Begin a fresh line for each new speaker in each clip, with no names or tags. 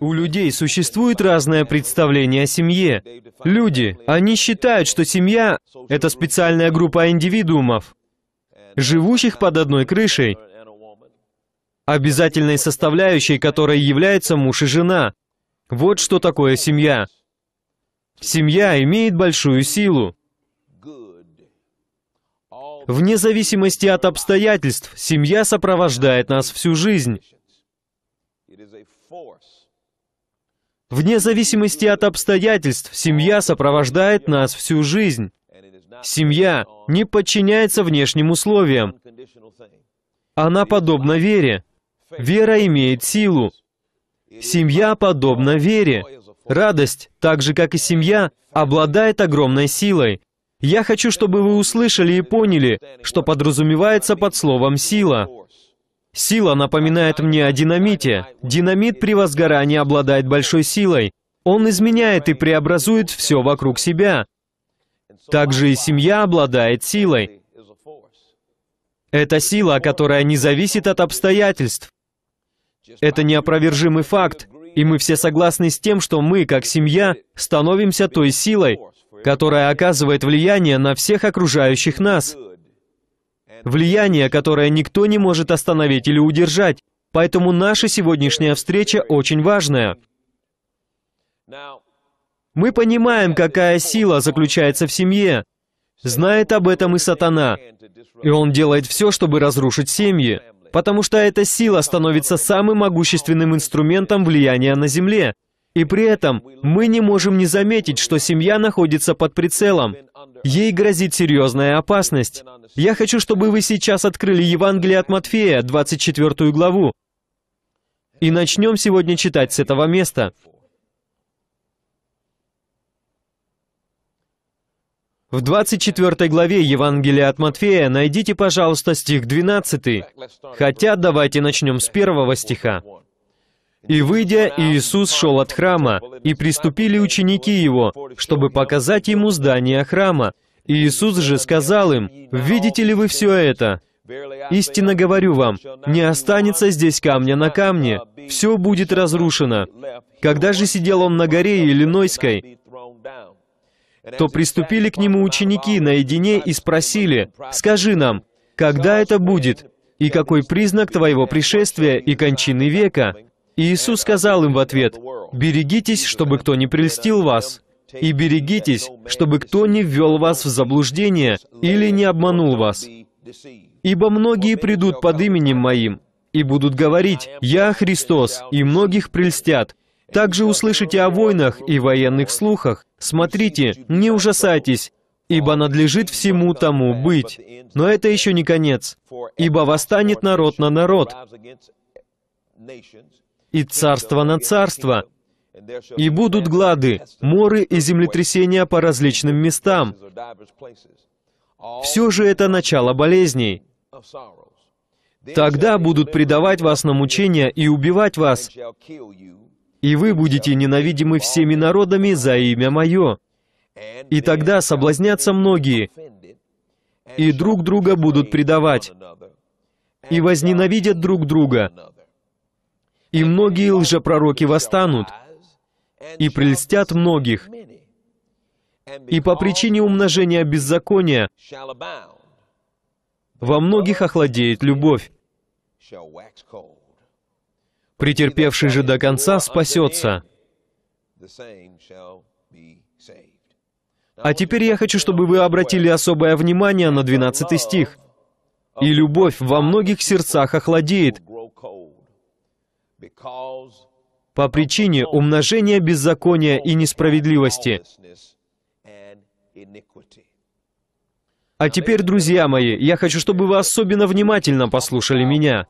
У людей существует разное представление о семье. Люди, они считают, что семья — это специальная группа индивидуумов, живущих под одной крышей, обязательной составляющей которой является муж и жена. Вот что такое семья. Семья имеет большую силу. Вне зависимости от обстоятельств, семья сопровождает нас всю жизнь. Вне зависимости от обстоятельств, семья сопровождает нас всю жизнь. Семья не подчиняется внешним условиям. Она подобна вере. Вера имеет силу. Семья подобна вере. Радость, так же как и семья, обладает огромной силой. Я хочу, чтобы вы услышали и поняли, что подразумевается под словом «сила». Сила напоминает мне о динамите. Динамит при возгорании обладает большой силой. Он изменяет и преобразует все вокруг себя. Также и семья обладает силой. Это сила, которая не зависит от обстоятельств. Это неопровержимый факт, и мы все согласны с тем, что мы, как семья, становимся той силой, которая оказывает влияние на всех окружающих нас влияние, которое никто не может остановить или удержать. Поэтому наша сегодняшняя встреча очень важная. Мы понимаем, какая сила заключается в семье. Знает об этом и сатана. И он делает все, чтобы разрушить семьи. Потому что эта сила становится самым могущественным инструментом влияния на Земле. И при этом мы не можем не заметить, что семья находится под прицелом. Ей грозит серьезная опасность. Я хочу, чтобы вы сейчас открыли Евангелие от Матфея, 24 главу. И начнем сегодня читать с этого места. В 24 главе Евангелия от Матфея найдите, пожалуйста, стих 12. Хотя давайте начнем с первого стиха. И выйдя, Иисус шел от храма, и приступили ученики Его, чтобы показать Ему здание храма. Иисус же сказал им, «Видите ли вы все это? Истинно говорю вам, не останется здесь камня на камне, все будет разрушено». Когда же сидел он на горе Иллинойской, то приступили к нему ученики наедине и спросили, «Скажи нам, когда это будет, и какой признак твоего пришествия и кончины века?» Иисус сказал им в ответ, «Берегитесь, чтобы кто не прельстил вас, и берегитесь, чтобы кто не ввел вас в заблуждение или не обманул вас. Ибо многие придут под именем Моим и будут говорить, «Я Христос», и многих прельстят. Также услышите о войнах и военных слухах. Смотрите, не ужасайтесь, ибо надлежит всему тому быть. Но это еще не конец, ибо восстанет народ на народ, и царство на царство, и будут глады, моры и землетрясения по различным местам. Все же это начало болезней. Тогда будут предавать вас на мучения и убивать вас, и вы будете ненавидимы всеми народами за имя Мое. И тогда соблазнятся многие, и друг друга будут предавать, и возненавидят друг друга, и многие лжепророки восстанут, и прельстят многих, и по причине умножения беззакония во многих охладеет любовь. Претерпевший же до конца спасется. А теперь я хочу, чтобы вы обратили особое внимание на 12 стих. «И любовь во многих сердцах охладеет, по причине умножения беззакония и несправедливости. А теперь, друзья мои, я хочу, чтобы вы особенно внимательно послушали меня.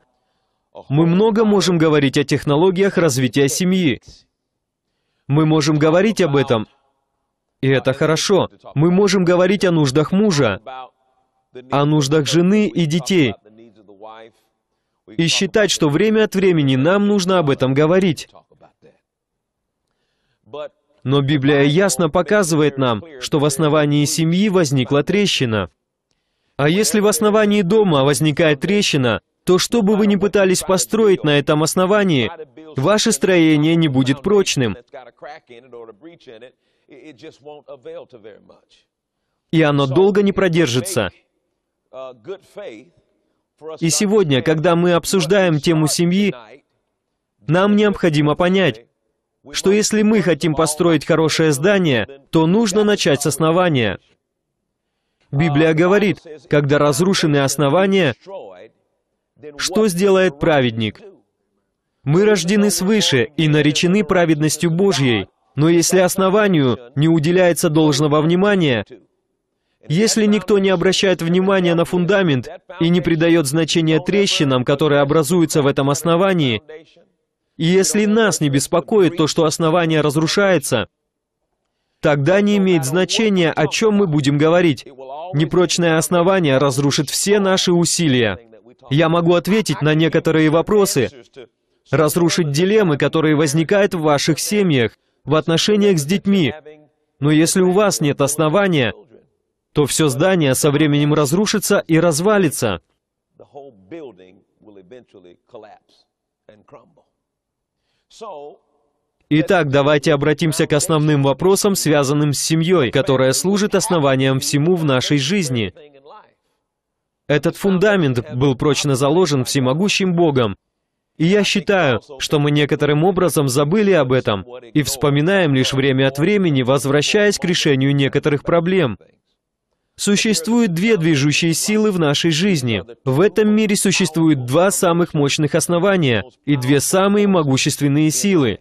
Мы много можем говорить о технологиях развития семьи. Мы можем говорить об этом, и это хорошо. Мы можем говорить о нуждах мужа, о нуждах жены и детей, и считать, что время от времени нам нужно об этом говорить. Но Библия ясно показывает нам, что в основании семьи возникла трещина. А если в основании дома возникает трещина, то что бы вы ни пытались построить на этом основании, ваше строение не будет прочным. И оно долго не продержится. И сегодня, когда мы обсуждаем тему семьи, нам необходимо понять, что если мы хотим построить хорошее здание, то нужно начать с основания. Библия говорит, когда разрушены основания, что сделает праведник? Мы рождены свыше и наречены праведностью Божьей, но если основанию не уделяется должного внимания, если никто не обращает внимания на фундамент и не придает значения трещинам, которые образуются в этом основании, и если нас не беспокоит то, что основание разрушается, тогда не имеет значения, о чем мы будем говорить. Непрочное основание разрушит все наши усилия. Я могу ответить на некоторые вопросы, разрушить дилеммы, которые возникают в ваших семьях, в отношениях с детьми. Но если у вас нет основания, то все здание со временем разрушится и развалится. Итак, давайте обратимся к основным вопросам, связанным с семьей, которая служит основанием всему в нашей жизни. Этот фундамент был прочно заложен всемогущим Богом. И я считаю, что мы некоторым образом забыли об этом и вспоминаем лишь время от времени, возвращаясь к решению некоторых проблем. Существуют две движущие силы в нашей жизни. В этом мире существует два самых мощных основания и две самые могущественные силы.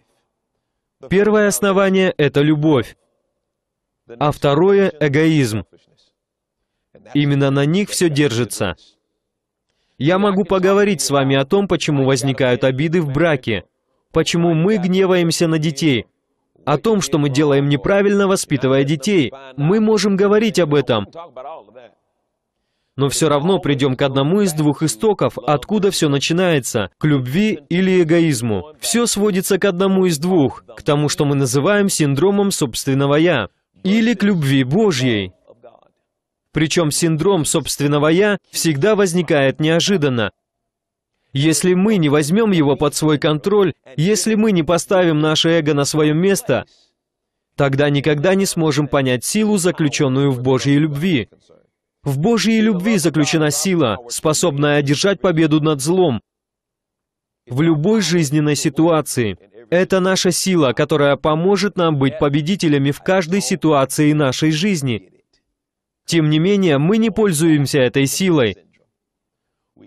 Первое основание — это любовь, а второе — эгоизм. Именно на них все держится. Я могу поговорить с вами о том, почему возникают обиды в браке, почему мы гневаемся на детей, о том, что мы делаем неправильно, воспитывая детей. Мы можем говорить об этом. Но все равно придем к одному из двух истоков, откуда все начинается, к любви или эгоизму. Все сводится к одному из двух, к тому, что мы называем синдромом собственного «я», или к любви Божьей. Причем синдром собственного «я» всегда возникает неожиданно, если мы не возьмем его под свой контроль, если мы не поставим наше эго на свое место, тогда никогда не сможем понять силу, заключенную в Божьей любви. В Божьей любви заключена сила, способная одержать победу над злом в любой жизненной ситуации. Это наша сила, которая поможет нам быть победителями в каждой ситуации нашей жизни. Тем не менее, мы не пользуемся этой силой,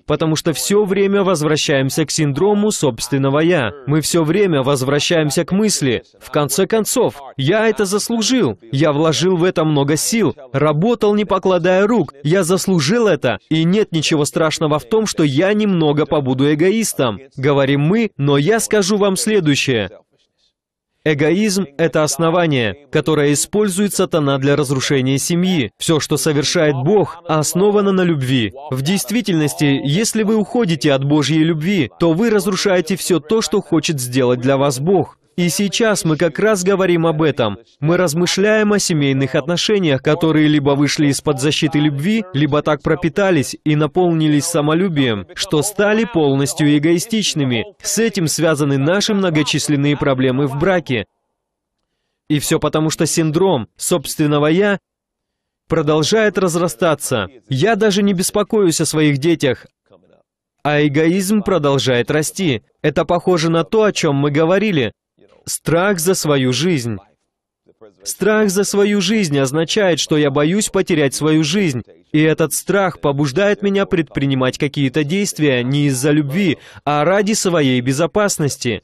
Потому что все время возвращаемся к синдрому собственного «я». Мы все время возвращаемся к мысли. В конце концов, я это заслужил. Я вложил в это много сил. Работал, не покладая рук. Я заслужил это. И нет ничего страшного в том, что я немного побуду эгоистом. Говорим мы, но я скажу вам следующее. Эгоизм — это основание, которое использует сатана для разрушения семьи. Все, что совершает Бог, основано на любви. В действительности, если вы уходите от Божьей любви, то вы разрушаете все то, что хочет сделать для вас Бог. И сейчас мы как раз говорим об этом. Мы размышляем о семейных отношениях, которые либо вышли из-под защиты любви, либо так пропитались и наполнились самолюбием, что стали полностью эгоистичными. С этим связаны наши многочисленные проблемы в браке. И все потому, что синдром собственного «я» продолжает разрастаться. Я даже не беспокоюсь о своих детях, а эгоизм продолжает расти. Это похоже на то, о чем мы говорили. Страх за свою жизнь. Страх за свою жизнь означает, что я боюсь потерять свою жизнь, и этот страх побуждает меня предпринимать какие-то действия не из-за любви, а ради своей безопасности.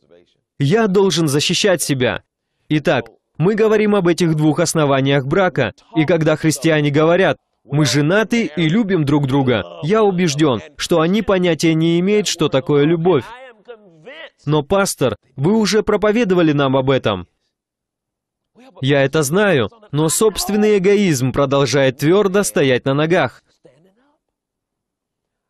Я должен защищать себя. Итак, мы говорим об этих двух основаниях брака, и когда христиане говорят, мы женаты и любим друг друга. Я убежден, что они понятия не имеют, что такое любовь. Но, пастор, вы уже проповедовали нам об этом. Я это знаю, но собственный эгоизм продолжает твердо стоять на ногах.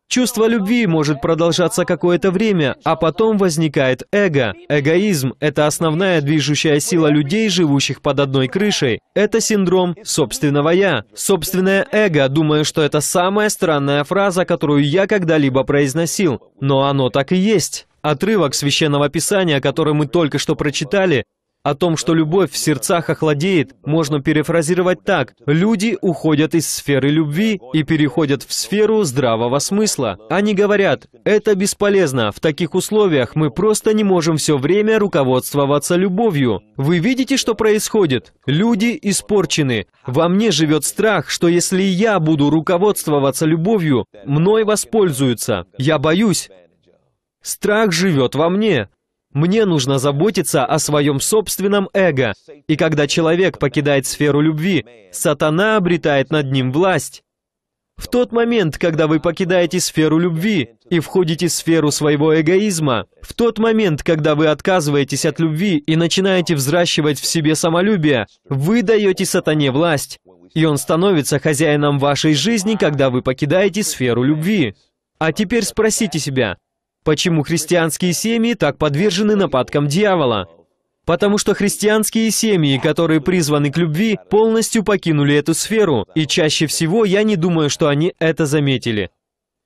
Чувство любви может продолжаться какое-то время, а потом возникает эго. Эгоизм – это основная движущая сила людей, живущих под одной крышей. Это синдром собственного «я». Собственное эго, думаю, что это самая странная фраза, которую я когда-либо произносил. Но оно так и есть. Отрывок священного писания, который мы только что прочитали, о том, что любовь в сердцах охладеет, можно перефразировать так. Люди уходят из сферы любви и переходят в сферу здравого смысла. Они говорят, это бесполезно, в таких условиях мы просто не можем все время руководствоваться любовью. Вы видите, что происходит? Люди испорчены. Во мне живет страх, что если я буду руководствоваться любовью, мной воспользуются. Я боюсь, Страх живет во мне. Мне нужно заботиться о своем собственном эго. И когда человек покидает сферу любви, сатана обретает над ним власть. В тот момент, когда вы покидаете сферу любви и входите в сферу своего эгоизма, в тот момент, когда вы отказываетесь от любви и начинаете взращивать в себе самолюбие, вы даете сатане власть, и он становится хозяином вашей жизни, когда вы покидаете сферу любви. А теперь спросите себя, Почему христианские семьи так подвержены нападкам дьявола? Потому что христианские семьи, которые призваны к любви, полностью покинули эту сферу, и чаще всего я не думаю, что они это заметили.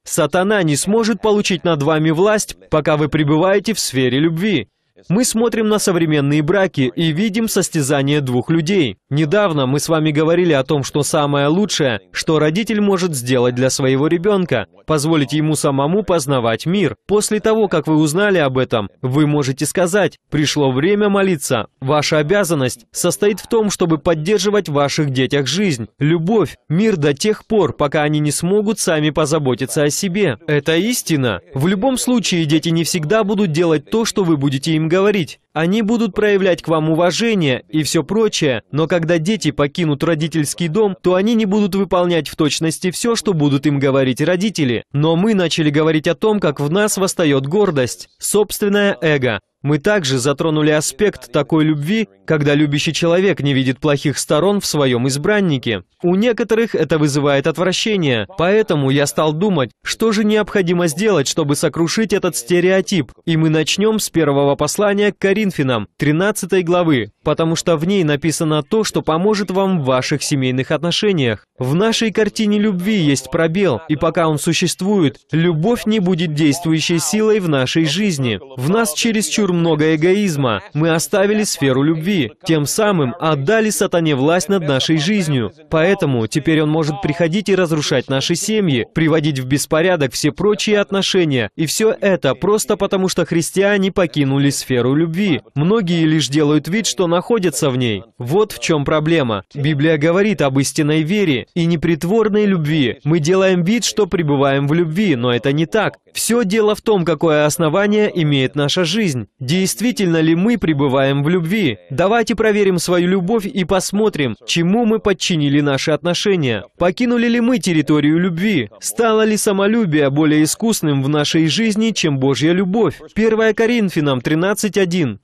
Сатана не сможет получить над вами власть, пока вы пребываете в сфере любви. Мы смотрим на современные браки и видим состязание двух людей. Недавно мы с вами говорили о том, что самое лучшее, что родитель может сделать для своего ребенка, позволить ему самому познавать мир. После того, как вы узнали об этом, вы можете сказать, пришло время молиться. Ваша обязанность состоит в том, чтобы поддерживать в ваших детях жизнь, любовь, мир до тех пор, пока они не смогут сами позаботиться о себе. Это истина. В любом случае, дети не всегда будут делать то, что вы будете им говорить говорить. Они будут проявлять к вам уважение и все прочее, но когда дети покинут родительский дом, то они не будут выполнять в точности все, что будут им говорить родители. Но мы начали говорить о том, как в нас восстает гордость, собственное эго, мы также затронули аспект такой любви, когда любящий человек не видит плохих сторон в своем избраннике. У некоторых это вызывает отвращение, поэтому я стал думать, что же необходимо сделать, чтобы сокрушить этот стереотип, и мы начнем с первого послания к Коринфянам Коринфянам 13 главы, потому что в ней написано то, что поможет вам в ваших семейных отношениях. В нашей картине любви есть пробел, и пока он существует, любовь не будет действующей силой в нашей жизни. В нас чересчур много эгоизма, мы оставили сферу любви, тем самым отдали сатане власть над нашей жизнью. Поэтому теперь он может приходить и разрушать наши семьи, приводить в беспорядок все прочие отношения, и все это просто потому, что христиане покинули сферу любви. Многие лишь делают вид, что находятся в ней. Вот в чем проблема. Библия говорит об истинной вере и непритворной любви. Мы делаем вид, что пребываем в любви, но это не так. Все дело в том, какое основание имеет наша жизнь. Действительно ли мы пребываем в любви? Давайте проверим свою любовь и посмотрим, чему мы подчинили наши отношения. Покинули ли мы территорию любви? Стало ли самолюбие более искусным в нашей жизни, чем Божья любовь? 1 Коринфянам 13.1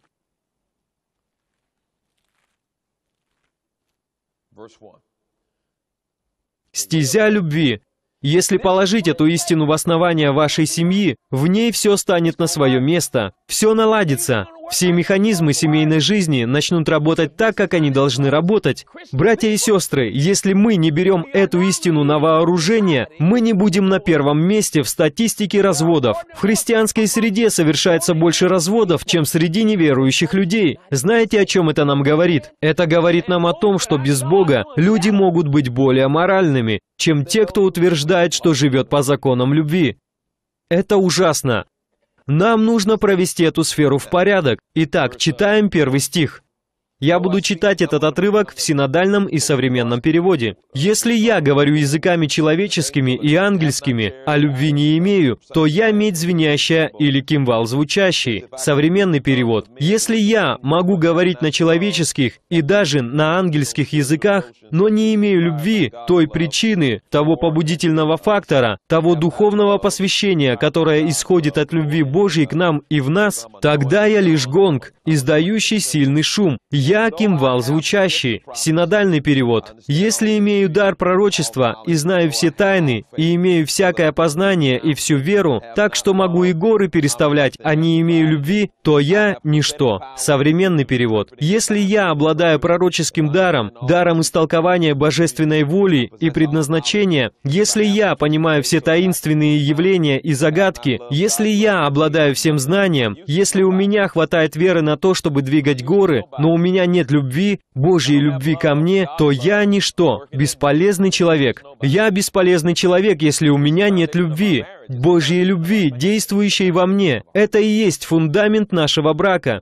Стезя любви. Если положить эту истину в основание вашей семьи, в ней все станет на свое место, все наладится, все механизмы семейной жизни начнут работать так, как они должны работать. Братья и сестры, если мы не берем эту истину на вооружение, мы не будем на первом месте в статистике разводов. В христианской среде совершается больше разводов, чем среди неверующих людей. Знаете, о чем это нам говорит? Это говорит нам о том, что без Бога люди могут быть более моральными, чем те, кто утверждает, что живет по законам любви. Это ужасно. Нам нужно провести эту сферу в порядок. Итак, читаем первый стих. Я буду читать этот отрывок в синодальном и современном переводе. Если я говорю языками человеческими и ангельскими, а любви не имею, то я медь звенящая или кимвал звучащий. Современный перевод. Если я могу говорить на человеческих и даже на ангельских языках, но не имею любви, той причины, того побудительного фактора, того духовного посвящения, которое исходит от любви Божьей к нам и в нас, тогда я лишь гонг, издающий сильный шум. Я кимвал звучащий, синодальный перевод. Если имею дар пророчества и знаю все тайны, и имею всякое познание и всю веру, так что могу и горы переставлять, а не имею любви, то я — ничто. Современный перевод. Если я обладаю пророческим даром, даром истолкования божественной воли и предназначения, если я понимаю все таинственные явления и загадки, если я обладаю всем знанием, если у меня хватает веры на то, чтобы двигать горы, но у меня меня нет любви, Божьей любви ко мне, то я ничто, бесполезный человек. Я бесполезный человек, если у меня нет любви, Божьей любви, действующей во мне. Это и есть фундамент нашего брака.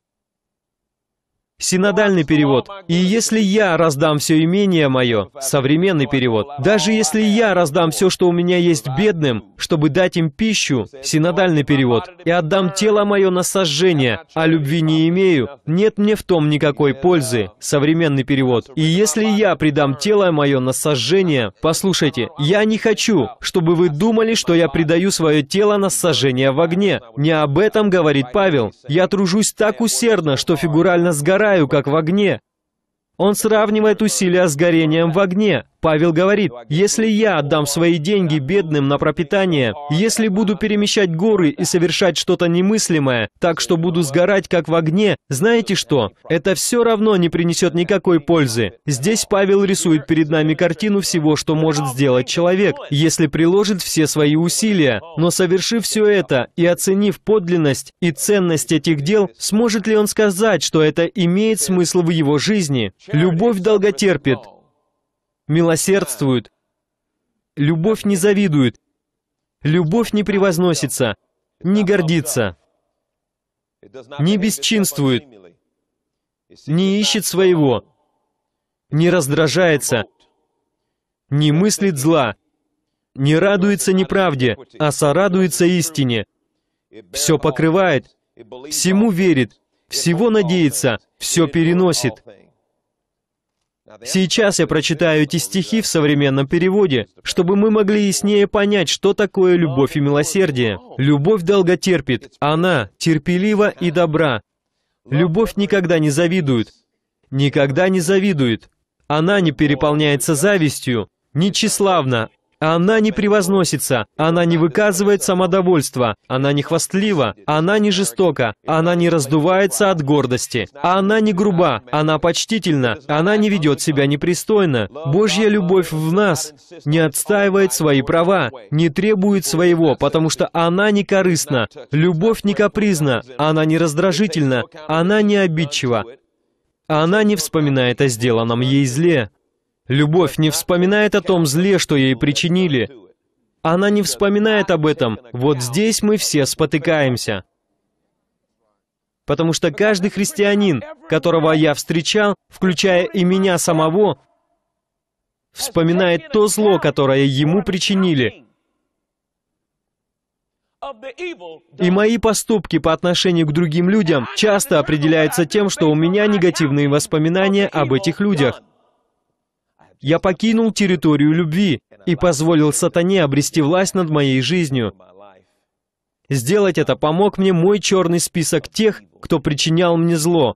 Синодальный перевод. «И если я раздам все имение мое», современный перевод, «даже если я раздам все, что у меня есть бедным, чтобы дать им пищу», синодальный перевод, «и отдам тело мое на сожжение, а любви не имею, нет мне в том никакой пользы», современный перевод, «и если я предам тело мое на сожжение», послушайте, «я не хочу, чтобы вы думали, что я предаю свое тело на сожжение в огне». Не об этом говорит Павел. «Я тружусь так усердно, что фигурально сгораю, сгораю, как в огне. Он сравнивает усилия с горением в огне. Павел говорит, «Если я отдам свои деньги бедным на пропитание, если буду перемещать горы и совершать что-то немыслимое, так что буду сгорать как в огне, знаете что? Это все равно не принесет никакой пользы». Здесь Павел рисует перед нами картину всего, что может сделать человек, если приложит все свои усилия. Но совершив все это и оценив подлинность и ценность этих дел, сможет ли он сказать, что это имеет смысл в его жизни? Любовь долготерпит, милосердствует, любовь не завидует, любовь не превозносится, не гордится, не бесчинствует, не ищет своего, не раздражается, не мыслит зла, не радуется неправде, а сорадуется истине. Все покрывает, всему верит, всего надеется, все переносит. Сейчас я прочитаю эти стихи в современном переводе, чтобы мы могли яснее понять, что такое любовь и милосердие. Любовь долготерпит, она терпелива и добра. Любовь никогда не завидует, никогда не завидует. Она не переполняется завистью, не тщеславна, она не превозносится, она не выказывает самодовольство, она не хвастлива, она не жестока, она не раздувается от гордости, она не груба, она почтительна, она не ведет себя непристойно. Божья любовь в нас не отстаивает свои права, не требует своего, потому что она не корыстна, любовь не капризна, она не раздражительна, она не обидчива, она не вспоминает о сделанном ей зле. Любовь не вспоминает о том зле, что ей причинили. Она не вспоминает об этом. Вот здесь мы все спотыкаемся. Потому что каждый христианин, которого я встречал, включая и меня самого, вспоминает то зло, которое ему причинили. И мои поступки по отношению к другим людям часто определяются тем, что у меня негативные воспоминания об этих людях. Я покинул территорию любви и позволил сатане обрести власть над моей жизнью. Сделать это помог мне мой черный список тех, кто причинял мне зло.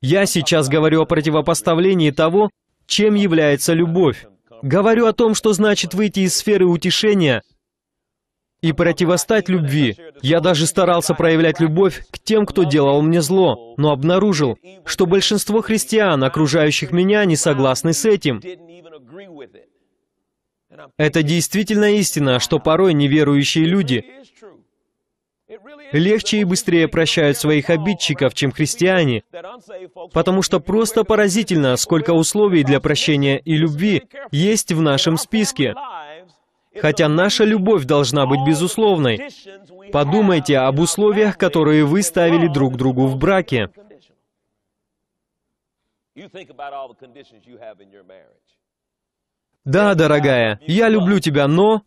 Я сейчас говорю о противопоставлении того, чем является любовь. Говорю о том, что значит выйти из сферы утешения и противостать любви. Я даже старался проявлять любовь к тем, кто делал мне зло, но обнаружил, что большинство христиан, окружающих меня, не согласны с этим. Это действительно истина, что порой неверующие люди легче и быстрее прощают своих обидчиков, чем христиане, потому что просто поразительно, сколько условий для прощения и любви есть в нашем списке. Хотя наша любовь должна быть безусловной. Подумайте об условиях, которые вы ставили друг другу в браке. Да, дорогая, я люблю тебя, но...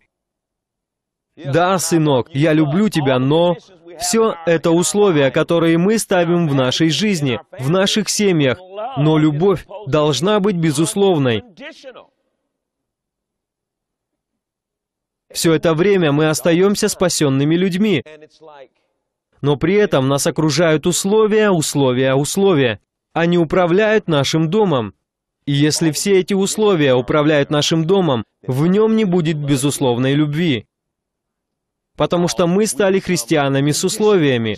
Да, сынок, я люблю тебя, но... Все это условия, которые мы ставим в нашей жизни, в наших семьях, но любовь должна быть безусловной. Все это время мы остаемся спасенными людьми. Но при этом нас окружают условия, условия, условия. Они управляют нашим домом. И если все эти условия управляют нашим домом, в нем не будет безусловной любви. Потому что мы стали христианами с условиями.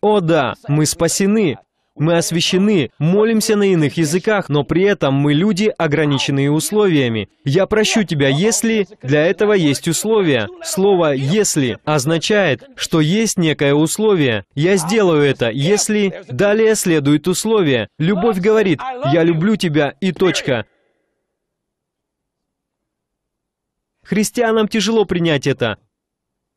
О да, мы спасены, мы освящены, молимся на иных языках, но при этом мы люди, ограниченные условиями. Я прощу тебя, если... Для этого есть условия. Слово «если» означает, что есть некое условие. Я сделаю это, если... Далее следует условие. Любовь говорит «я люблю тебя» и точка. Христианам тяжело принять это.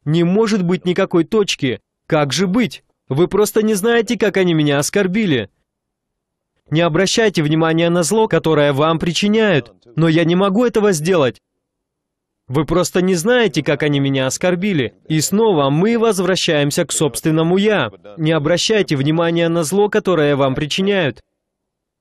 Не может быть никакой точки. Как же быть? Вы просто не знаете, как они меня оскорбили. Не обращайте внимания на зло, которое вам причиняют, но я не могу этого сделать. Вы просто не знаете, как они меня оскорбили. И снова мы возвращаемся к собственному «я». Не обращайте внимания на зло, которое вам причиняют.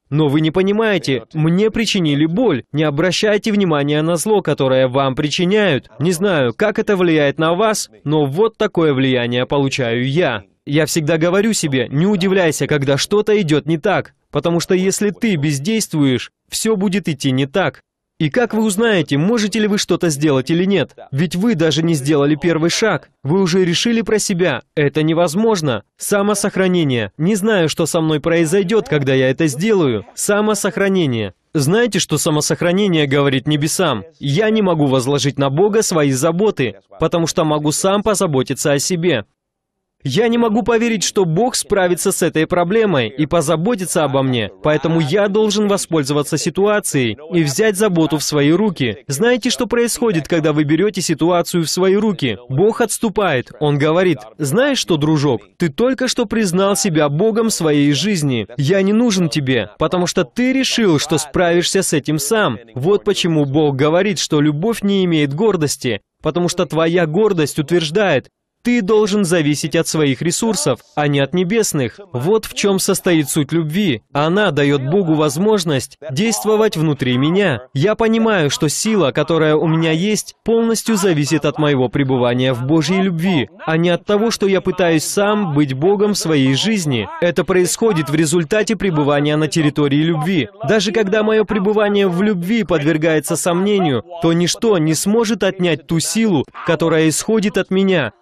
Но вы не понимаете, мне причинили боль. Не обращайте внимания на зло, которое вам причиняют. Не знаю, как это влияет на вас, но вот такое влияние получаю я. Я всегда говорю себе, не удивляйся, когда что-то идет не так, потому что если ты бездействуешь, все будет идти не так. И как вы узнаете, можете ли вы что-то сделать или нет? Ведь вы даже не сделали первый шаг. Вы уже решили про себя. Это невозможно. Самосохранение. Не знаю, что со мной произойдет, когда я это сделаю. Самосохранение. Знаете, что самосохранение говорит небесам? Я не могу возложить на Бога свои заботы, потому что могу сам позаботиться о себе. Я не могу поверить, что Бог справится с этой проблемой и позаботится обо мне, поэтому я должен воспользоваться ситуацией и взять заботу в свои руки. Знаете, что происходит, когда вы берете ситуацию в свои руки? Бог отступает. Он говорит, «Знаешь что, дружок, ты только что признал себя Богом своей жизни. Я не нужен тебе, потому что ты решил, что справишься с этим сам». Вот почему Бог говорит, что любовь не имеет гордости, потому что твоя гордость утверждает, ты должен зависеть от своих ресурсов, а не от небесных. Вот в чем состоит суть любви. Она дает Богу возможность действовать внутри меня. Я понимаю, что сила, которая у меня есть, полностью зависит от моего пребывания в Божьей любви, а не от того, что я пытаюсь сам быть Богом в своей жизни. Это происходит в результате пребывания на территории любви. Даже когда мое пребывание в любви подвергается сомнению, то ничто не сможет отнять ту силу, которая исходит от меня,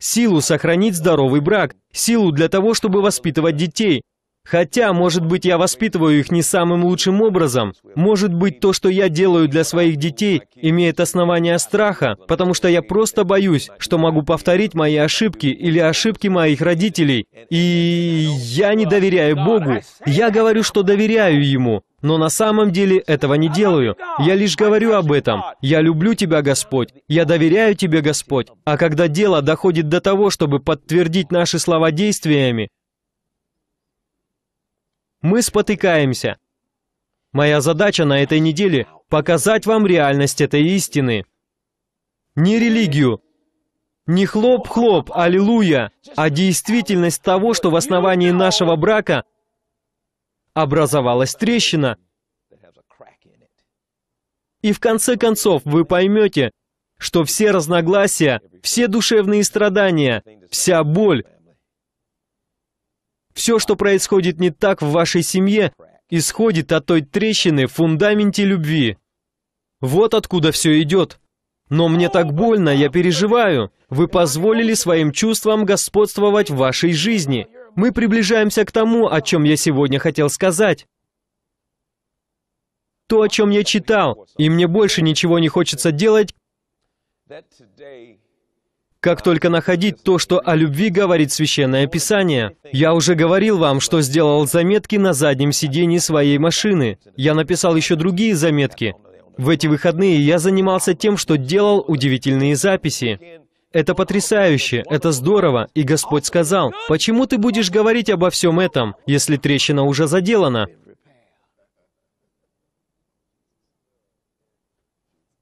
силу сохранить здоровый брак, силу для того, чтобы воспитывать детей, Хотя, может быть, я воспитываю их не самым лучшим образом. Может быть, то, что я делаю для своих детей, имеет основание страха, потому что я просто боюсь, что могу повторить мои ошибки или ошибки моих родителей. И я не доверяю Богу. Я говорю, что доверяю Ему. Но на самом деле этого не делаю. Я лишь говорю об этом. Я люблю Тебя, Господь. Я доверяю Тебе, Господь. А когда дело доходит до того, чтобы подтвердить наши слова действиями, мы спотыкаемся. Моя задача на этой неделе – показать вам реальность этой истины. Не религию, не хлоп-хлоп, аллилуйя, а действительность того, что в основании нашего брака образовалась трещина. И в конце концов вы поймете, что все разногласия, все душевные страдания, вся боль – все, что происходит не так в вашей семье, исходит от той трещины в фундаменте любви. Вот откуда все идет. Но мне так больно, я переживаю. Вы позволили своим чувствам господствовать в вашей жизни. Мы приближаемся к тому, о чем я сегодня хотел сказать. То, о чем я читал, и мне больше ничего не хочется делать, как только находить то, что о любви говорит Священное Писание. Я уже говорил вам, что сделал заметки на заднем сидении своей машины. Я написал еще другие заметки. В эти выходные я занимался тем, что делал удивительные записи. Это потрясающе, это здорово, и Господь сказал, «Почему ты будешь говорить обо всем этом, если трещина уже заделана?»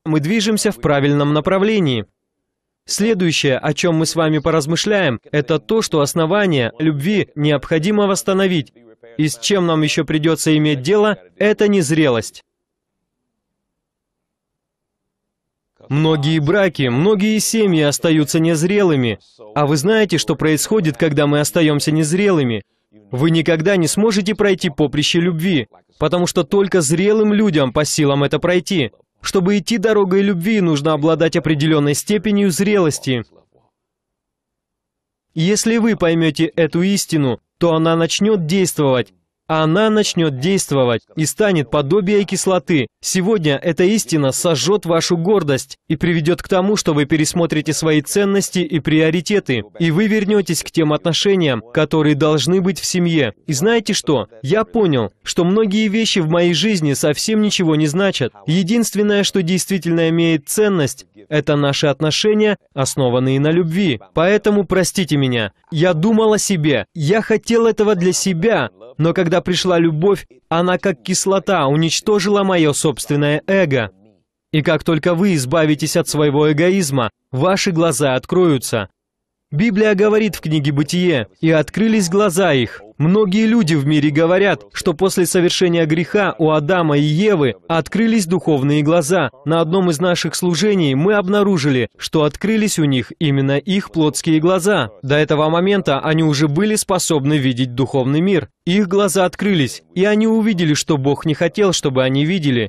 Мы движемся в правильном направлении. Следующее, о чем мы с вами поразмышляем, это то, что основание любви необходимо восстановить. И с чем нам еще придется иметь дело, это незрелость. Многие браки, многие семьи остаются незрелыми. А вы знаете, что происходит, когда мы остаемся незрелыми? Вы никогда не сможете пройти поприще любви, потому что только зрелым людям по силам это пройти. Чтобы идти дорогой любви, нужно обладать определенной степенью зрелости. Если вы поймете эту истину, то она начнет действовать, она начнет действовать и станет подобие кислоты. Сегодня эта истина сожжет вашу гордость и приведет к тому, что вы пересмотрите свои ценности и приоритеты, и вы вернетесь к тем отношениям, которые должны быть в семье. И знаете что? Я понял, что многие вещи в моей жизни совсем ничего не значат. Единственное, что действительно имеет ценность, это наши отношения, основанные на любви. Поэтому простите меня. Я думал о себе. Я хотел этого для себя. Но когда когда пришла любовь, она как кислота уничтожила мое собственное эго. И как только вы избавитесь от своего эгоизма, ваши глаза откроются, Библия говорит в книге «Бытие», «И открылись глаза их». Многие люди в мире говорят, что после совершения греха у Адама и Евы открылись духовные глаза. На одном из наших служений мы обнаружили, что открылись у них именно их плотские глаза. До этого момента они уже были способны видеть духовный мир. Их глаза открылись, и они увидели, что Бог не хотел, чтобы они видели.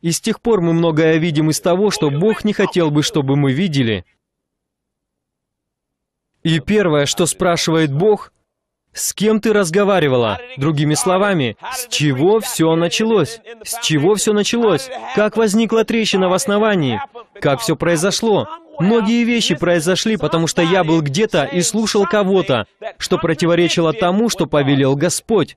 И с тех пор мы многое видим из того, что Бог не хотел бы, чтобы мы видели. И первое, что спрашивает Бог, с кем ты разговаривала? Другими словами, с чего все началось? С чего все началось? Как возникла трещина в основании? Как все произошло? Многие вещи произошли, потому что я был где-то и слушал кого-то, что противоречило тому, что повелел Господь.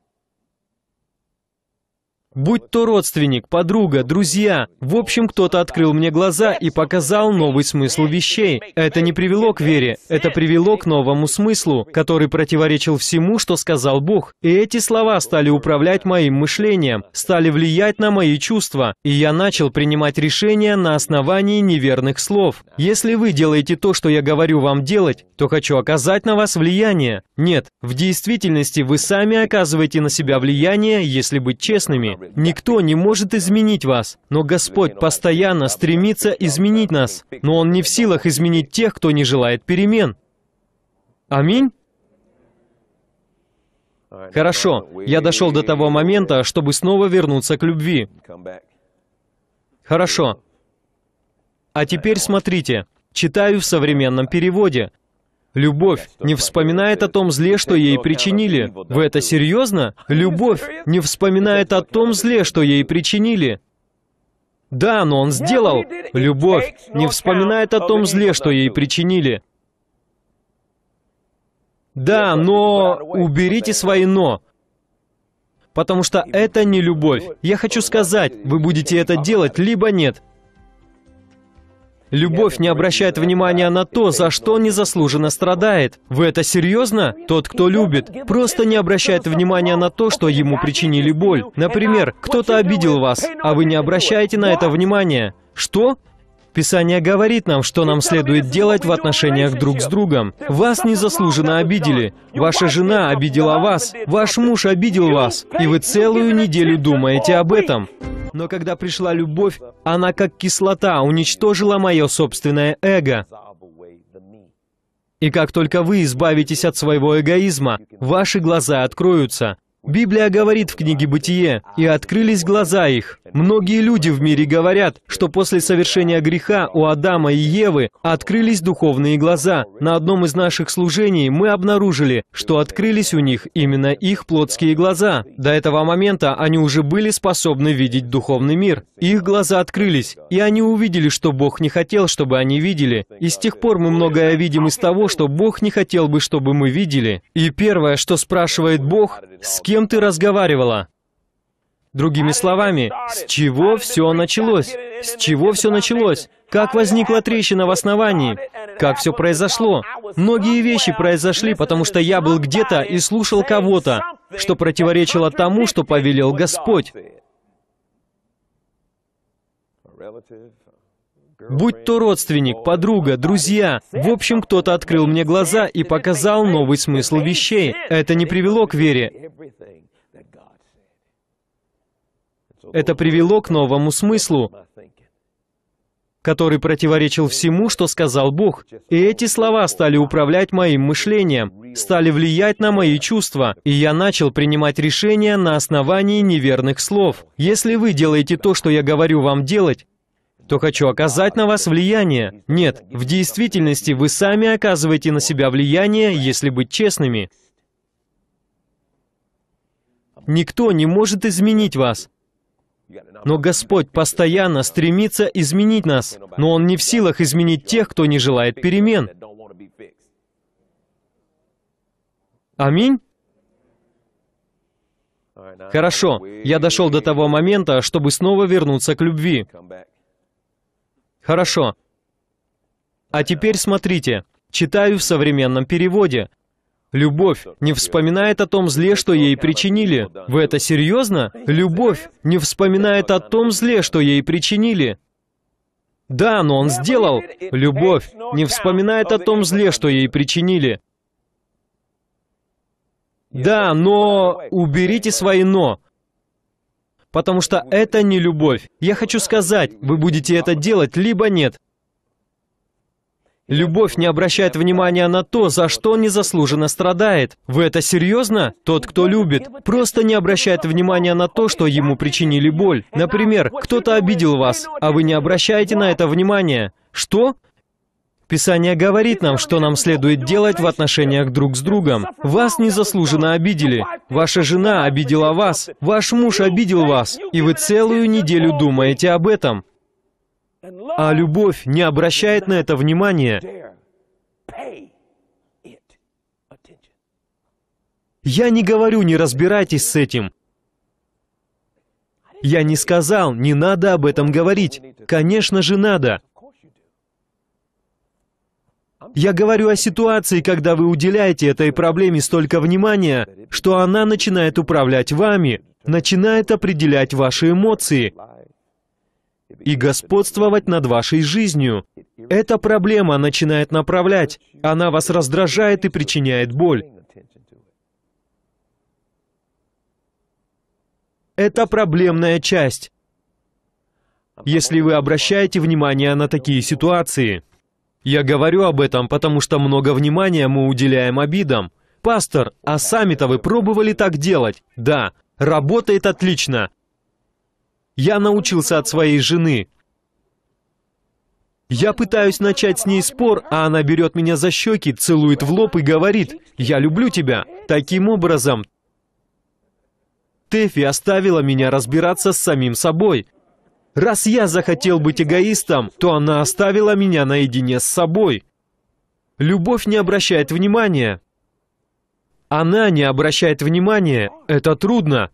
Будь то родственник, подруга, друзья. В общем, кто-то открыл мне глаза и показал новый смысл вещей. Это не привело к вере, это привело к новому смыслу, который противоречил всему, что сказал Бог. И эти слова стали управлять моим мышлением, стали влиять на мои чувства, и я начал принимать решения на основании неверных слов. Если вы делаете то, что я говорю вам делать, то хочу оказать на вас влияние. Нет, в действительности вы сами оказываете на себя влияние, если быть честными. Никто не может изменить вас, но Господь постоянно стремится изменить нас, но Он не в силах изменить тех, кто не желает перемен. Аминь? Хорошо, я дошел до того момента, чтобы снова вернуться к любви. Хорошо. А теперь смотрите, читаю в современном переводе – Любовь не вспоминает о том зле, что ей причинили. Вы это серьезно? Любовь не вспоминает о том зле, что ей причинили. Да, но он сделал. Любовь не вспоминает о том зле, что ей причинили. Да, но уберите свои «но». Потому что это не любовь. Я хочу сказать, вы будете это делать, либо нет. Любовь не обращает внимания на то, за что незаслуженно страдает. Вы это серьезно? Тот, кто любит, просто не обращает внимания на то, что ему причинили боль. Например, кто-то обидел вас, а вы не обращаете на это внимания. Что? Писание говорит нам, что нам следует делать в отношениях друг с другом. Вас незаслуженно обидели. Ваша жена обидела вас. Ваш муж обидел вас. И вы целую неделю думаете об этом. Но когда пришла любовь, она как кислота уничтожила мое собственное эго. И как только вы избавитесь от своего эгоизма, ваши глаза откроются, Библия говорит в книге «Бытие», «И открылись глаза их». Многие люди в мире говорят, что после совершения греха у Адама и Евы открылись духовные глаза. На одном из наших служений мы обнаружили, что открылись у них именно их плотские глаза. До этого момента они уже были способны видеть духовный мир. Их глаза открылись, и они увидели, что Бог не хотел, чтобы они видели. И с тех пор мы многое видим из того, что Бог не хотел бы, чтобы мы видели. И первое, что спрашивает Бог, с кем кем ты разговаривала? Другими словами, с чего все началось? С чего все началось? Как возникла трещина в основании? Как все произошло? Многие вещи произошли, потому что я был где-то и слушал кого-то, что противоречило тому, что повелел Господь. Будь то родственник, подруга, друзья. В общем, кто-то открыл мне глаза и показал новый смысл вещей. Это не привело к вере.
Это привело
к новому смыслу, который противоречил всему, что сказал Бог. И эти слова стали управлять моим мышлением, стали влиять на мои чувства, и я начал принимать решения на основании неверных слов. Если вы делаете то, что я говорю вам делать, то хочу оказать на вас влияние. Нет, в действительности вы сами оказываете на себя влияние, если быть честными. Никто не может изменить вас. Но Господь постоянно стремится изменить нас, но Он не в силах изменить тех, кто не желает перемен. Аминь? Хорошо, я дошел до того момента, чтобы снова вернуться к любви. Хорошо. А теперь смотрите. Читаю в современном переводе. Любовь не вспоминает о том зле, что ей причинили. Вы это серьезно? Любовь не вспоминает о том зле, что ей причинили. Да, но он сделал. Любовь не вспоминает о том зле, что ей причинили. Да, но... Уберите свои «но» потому что это не любовь. Я хочу сказать, вы будете это делать, либо нет. Любовь не обращает внимания на то, за что незаслуженно страдает. Вы это серьезно? Тот, кто любит, просто не обращает внимания на то, что ему причинили боль. Например, кто-то обидел вас, а вы не обращаете на это внимания. Что? Писание говорит нам, что нам следует делать в отношениях друг с другом. Вас незаслуженно обидели. Ваша жена обидела вас. Ваш муж обидел вас. И вы целую неделю думаете об этом. А любовь не обращает на это внимания. Я не говорю, не разбирайтесь с этим. Я не сказал, не надо об этом говорить. Конечно же, надо. Я говорю о ситуации, когда вы уделяете этой проблеме столько внимания, что она начинает управлять вами, начинает определять ваши эмоции и господствовать над вашей жизнью. Эта проблема начинает направлять, она вас раздражает и причиняет боль. Это проблемная часть, если вы обращаете внимание на такие ситуации. Я говорю об этом, потому что много внимания мы уделяем обидам. Пастор, а сами-то вы пробовали так делать? Да, работает отлично. Я научился от своей жены. Я пытаюсь начать с ней спор, а она берет меня за щеки, целует в лоб и говорит, «Я люблю тебя». Таким образом, Тэфи оставила меня разбираться с самим собой. Раз я захотел быть эгоистом, то она оставила меня наедине с собой. Любовь не обращает внимания. Она не обращает внимания. Это трудно.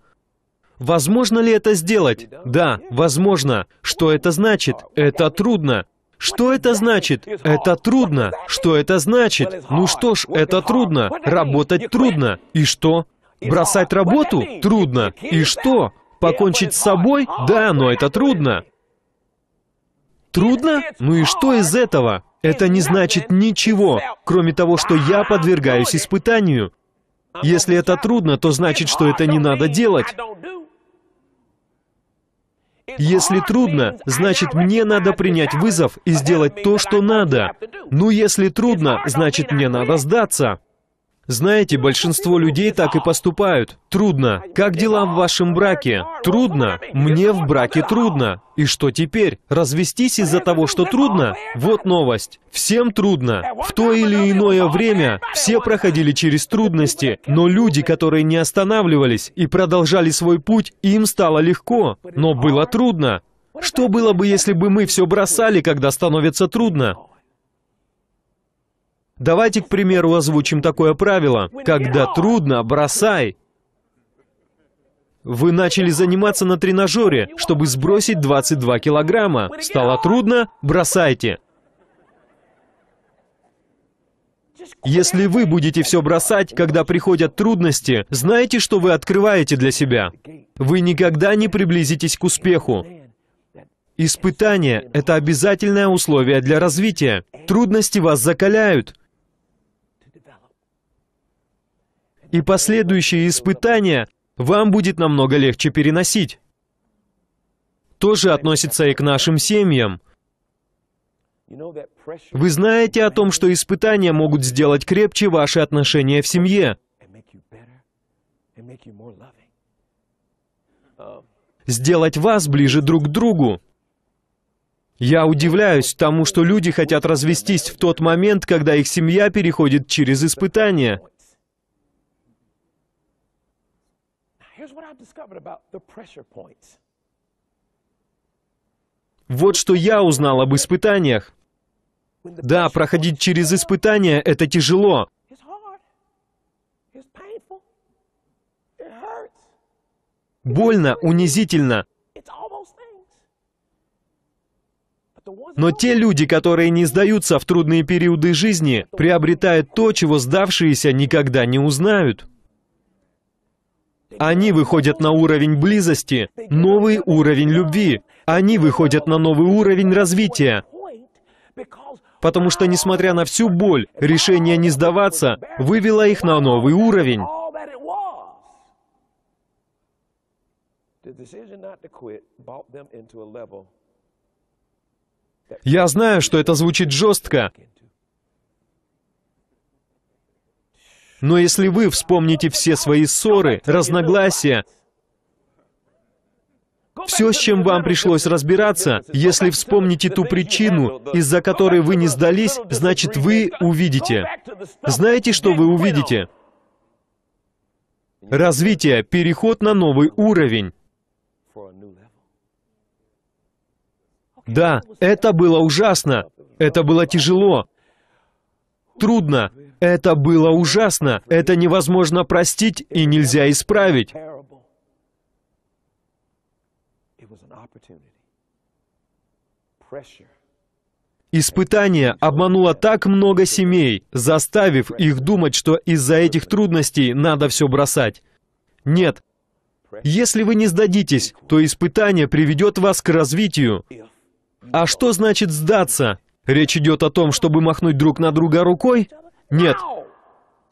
Возможно ли это сделать? Да, возможно. Что это значит? Это трудно. Что это значит? Это трудно. Что это значит? Ну что ж, это трудно. Работать трудно. И что? Бросать работу? Трудно. И что? Покончить с собой? Да, но это трудно. Трудно? Ну и что из этого? Это не значит ничего, кроме того, что я подвергаюсь испытанию. Если это трудно, то значит, что это не надо делать. Если трудно, значит, мне надо принять вызов и сделать то, что надо. Ну, если трудно, значит, мне надо сдаться. Знаете, большинство людей так и поступают. Трудно. Как дела в вашем браке? Трудно. Мне в браке трудно. И что теперь? Развестись из-за того, что трудно? Вот новость. Всем трудно. В то или иное время все проходили через трудности, но люди, которые не останавливались и продолжали свой путь, им стало легко. Но было трудно. Что было бы, если бы мы все бросали, когда становится трудно? Давайте, к примеру, озвучим такое правило. Когда трудно, бросай. Вы начали заниматься на тренажере, чтобы сбросить 22 килограмма. Стало трудно, бросайте. Если вы будете все бросать, когда приходят трудности, знаете, что вы открываете для себя. Вы никогда не приблизитесь к успеху. Испытание – это обязательное условие для развития. Трудности вас закаляют, и последующие испытания вам будет намного легче переносить. То же относится и к нашим семьям.
Вы
знаете о том, что испытания могут сделать крепче ваши отношения в семье. Сделать вас ближе друг к другу. Я удивляюсь тому, что люди хотят развестись в тот момент, когда их семья переходит через испытания. Вот что я узнал об испытаниях. Да, проходить через испытания — это тяжело. Больно, унизительно. Но те люди, которые не сдаются в трудные периоды жизни, приобретают то, чего сдавшиеся никогда не узнают. Они выходят на уровень близости, новый уровень любви. Они выходят на новый уровень развития. Потому что, несмотря на всю боль, решение не сдаваться вывело их на новый уровень. Я знаю, что это звучит жестко, Но если вы вспомните все свои ссоры, разногласия, все, с чем вам пришлось разбираться, если вспомните ту причину, из-за которой вы не сдались, значит, вы увидите. Знаете, что вы увидите? Развитие, переход на новый уровень. Да, это было ужасно, это было тяжело, трудно, это было ужасно. Это невозможно простить и нельзя исправить. Испытание обмануло так много семей, заставив их думать, что из-за этих трудностей надо все бросать. Нет. Если вы не сдадитесь, то испытание приведет вас к развитию. А что значит сдаться? Речь идет о том, чтобы махнуть друг на друга рукой? Нет.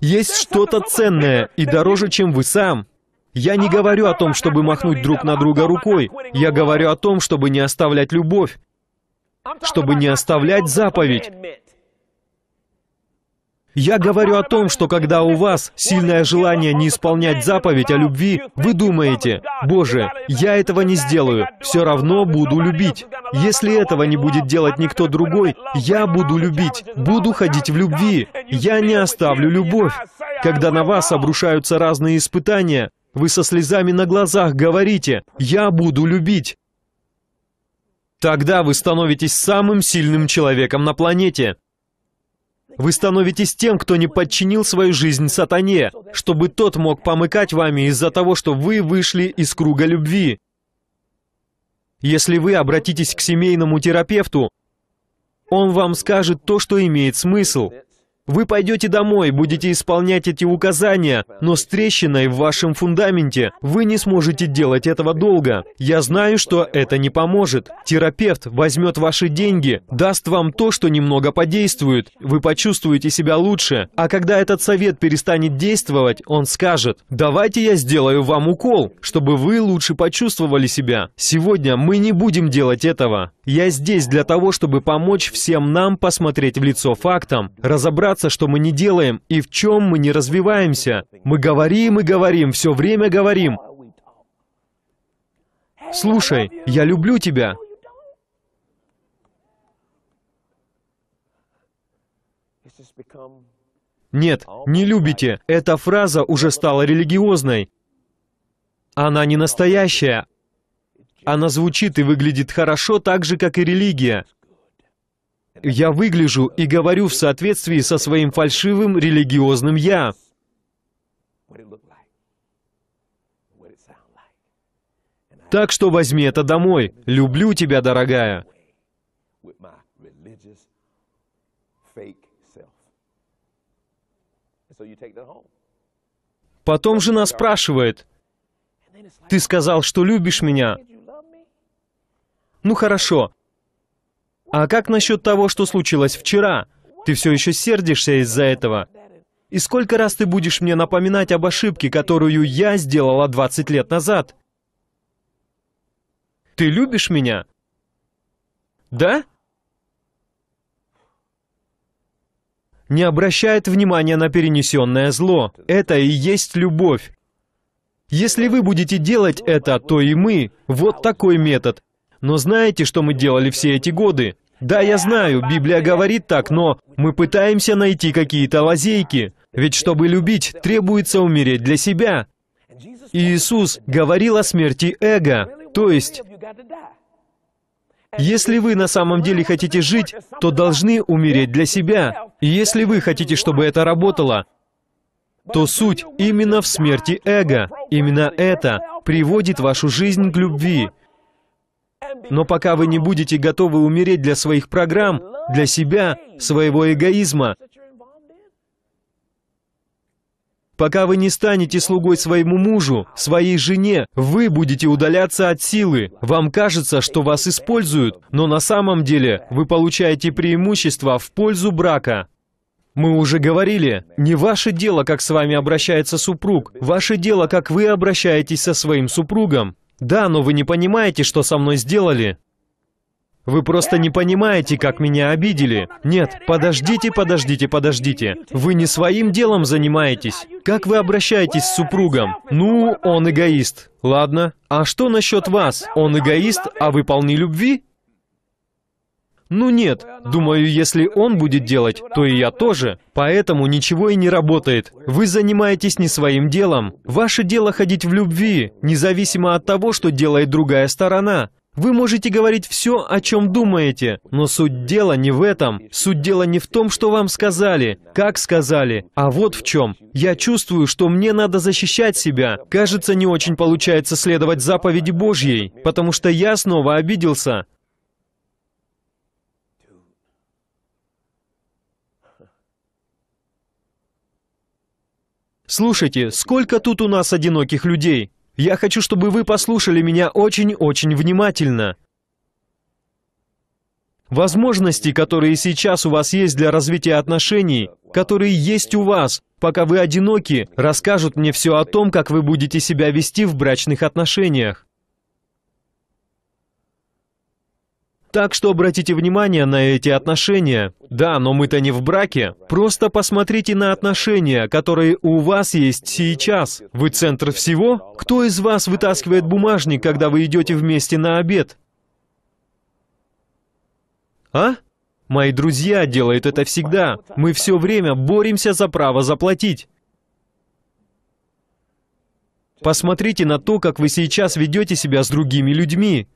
Есть что-то ценное и дороже, чем вы сам. Я не говорю о том, чтобы махнуть друг на друга рукой. Я говорю о том, чтобы не оставлять любовь. Чтобы не оставлять заповедь. Я говорю о том, что когда у вас сильное желание не исполнять заповедь о любви, вы думаете, «Боже, я этого не сделаю, все равно буду любить. Если этого не будет делать никто другой, я буду любить, буду ходить в любви, я не оставлю любовь». Когда на вас обрушаются разные испытания, вы со слезами на глазах говорите «Я буду любить». Тогда вы становитесь самым сильным человеком на планете. Вы становитесь тем, кто не подчинил свою жизнь сатане, чтобы тот мог помыкать вами из-за того, что вы вышли из круга любви. Если вы обратитесь к семейному терапевту, он вам скажет то, что имеет смысл. Вы пойдете домой, будете исполнять эти указания, но с трещиной в вашем фундаменте вы не сможете делать этого долго. Я знаю, что это не поможет. Терапевт возьмет ваши деньги, даст вам то, что немного подействует. Вы почувствуете себя лучше. А когда этот совет перестанет действовать, он скажет, давайте я сделаю вам укол, чтобы вы лучше почувствовали себя. Сегодня мы не будем делать этого. Я здесь для того, чтобы помочь всем нам посмотреть в лицо фактам, разобраться, что мы не делаем и в чем мы не развиваемся. Мы говорим и говорим, все время говорим. Слушай, я люблю тебя. Нет, не любите. Эта фраза уже стала религиозной. Она не настоящая, она звучит и выглядит хорошо, так же, как и религия. Я выгляжу и говорю в соответствии со своим фальшивым религиозным «я». Так что возьми это домой. Люблю тебя, дорогая. Потом жена спрашивает, «Ты сказал, что любишь меня. Ну хорошо. А как насчет того, что случилось вчера? Ты все еще сердишься из-за этого. И сколько раз ты будешь мне напоминать об ошибке, которую я сделала 20 лет назад? Ты любишь меня? Да? Не обращает внимания на перенесенное зло. Это и есть любовь. Если вы будете делать это, то и мы. Вот такой метод. Но знаете, что мы делали все эти годы? Да, я знаю, Библия говорит так, но мы пытаемся найти какие-то лазейки. Ведь чтобы любить, требуется умереть для себя. И Иисус говорил о смерти эго, то есть... Если вы на самом деле хотите жить, то должны умереть для себя. И если вы хотите, чтобы это работало, то суть именно в смерти эго. Именно это приводит вашу жизнь к любви. Но пока вы не будете готовы умереть для своих программ, для себя, своего эгоизма, пока вы не станете слугой своему мужу, своей жене, вы будете удаляться от силы. Вам кажется, что вас используют, но на самом деле вы получаете преимущество в пользу брака. Мы уже говорили, не ваше дело, как с вами обращается супруг, ваше дело, как вы обращаетесь со своим супругом. Да, но вы не понимаете, что со мной сделали. Вы просто не понимаете, как меня обидели. Нет, подождите, подождите, подождите. Вы не своим делом занимаетесь. Как вы обращаетесь с супругом? Ну, он эгоист. Ладно. А что насчет вас? Он эгоист, а вы полны любви? Ну нет, думаю, если он будет делать, то и я тоже. Поэтому ничего и не работает. Вы занимаетесь не своим делом. Ваше дело ходить в любви, независимо от того, что делает другая сторона. Вы можете говорить все, о чем думаете, но суть дела не в этом. Суть дела не в том, что вам сказали, как сказали, а вот в чем. Я чувствую, что мне надо защищать себя. Кажется, не очень получается следовать заповеди Божьей, потому что я снова обиделся. Слушайте, сколько тут у нас одиноких людей? Я хочу, чтобы вы послушали меня очень-очень внимательно. Возможности, которые сейчас у вас есть для развития отношений, которые есть у вас, пока вы одиноки, расскажут мне все о том, как вы будете себя вести в брачных отношениях. Так что обратите внимание на эти отношения. Да, но мы-то не в браке. Просто посмотрите на отношения, которые у вас есть сейчас. Вы центр всего? Кто из вас вытаскивает бумажник, когда вы идете вместе на обед? А? Мои друзья делают это всегда. Мы все время боремся за право заплатить. Посмотрите на то, как вы сейчас ведете себя с другими людьми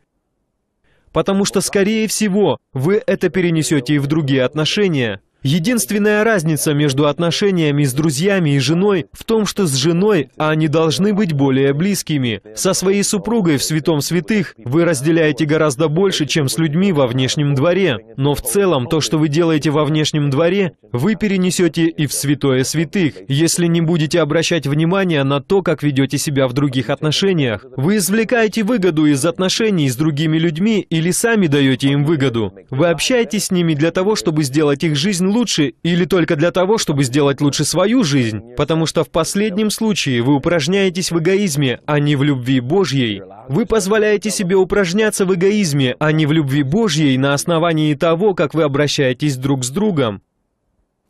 потому что, скорее всего, вы это перенесете и в другие отношения. Единственная разница между отношениями с друзьями и женой в том, что с женой они должны быть более близкими. Со своей супругой в святом святых вы разделяете гораздо больше, чем с людьми во внешнем дворе. Но в целом то, что вы делаете во внешнем дворе, вы перенесете и в святое святых, если не будете обращать внимания на то, как ведете себя в других отношениях. Вы извлекаете выгоду из отношений с другими людьми или сами даете им выгоду. Вы общаетесь с ними для того, чтобы сделать их жизнь лучше или только для того, чтобы сделать лучше свою жизнь, потому что в последнем случае вы упражняетесь в эгоизме, а не в любви Божьей. Вы позволяете себе упражняться в эгоизме, а не в любви Божьей на основании того, как вы обращаетесь друг с другом.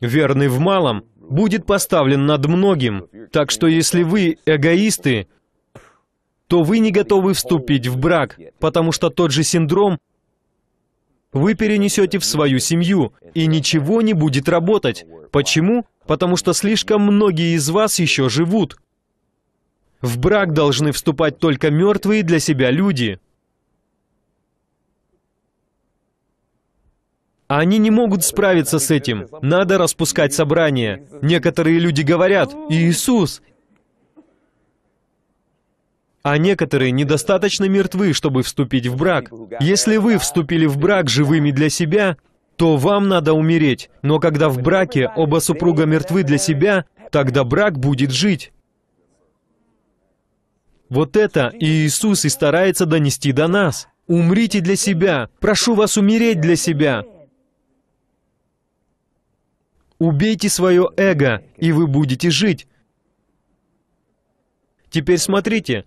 Верный в малом будет поставлен над многим, так что если вы эгоисты, то вы не готовы вступить в брак, потому что тот же синдром вы перенесете в свою семью, и ничего не будет работать. Почему? Потому что слишком многие из вас еще живут. В брак должны вступать только мертвые для себя люди. Они не могут справиться с этим. Надо распускать собрание. Некоторые люди говорят, «Иисус, а некоторые недостаточно мертвы, чтобы вступить в брак. Если вы вступили в брак живыми для себя, то вам надо умереть. Но когда в браке оба супруга мертвы для себя, тогда брак будет жить. Вот это и Иисус и старается донести до нас. Умрите для себя. Прошу вас умереть для себя. Убейте свое эго, и вы будете жить. Теперь смотрите,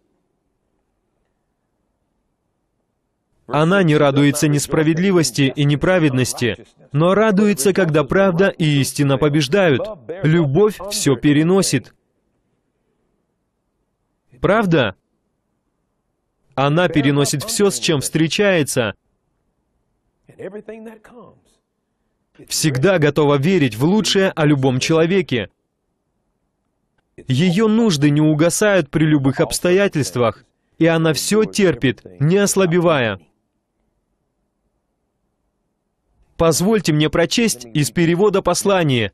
Она не радуется несправедливости и неправедности, но радуется, когда правда и истина побеждают. Любовь все переносит. Правда? Она переносит все, с чем встречается. Всегда готова верить в лучшее о любом человеке. Ее нужды не угасают при любых обстоятельствах, и она все терпит, не ослабевая. Позвольте мне прочесть из перевода послание.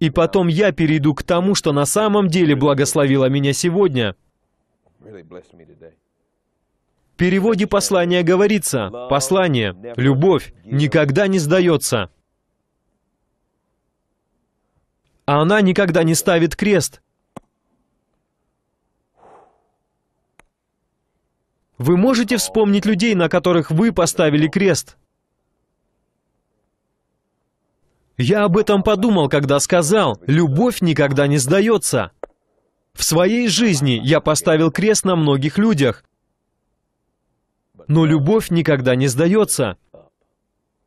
И потом я перейду к тому, что на самом деле благословило меня сегодня. В переводе послания говорится, послание, любовь никогда не сдается. А она никогда не ставит крест. Вы можете вспомнить людей, на которых вы поставили крест – я об этом подумал, когда сказал, любовь никогда не сдается. В своей жизни я поставил крест на многих людях, но любовь никогда не сдается.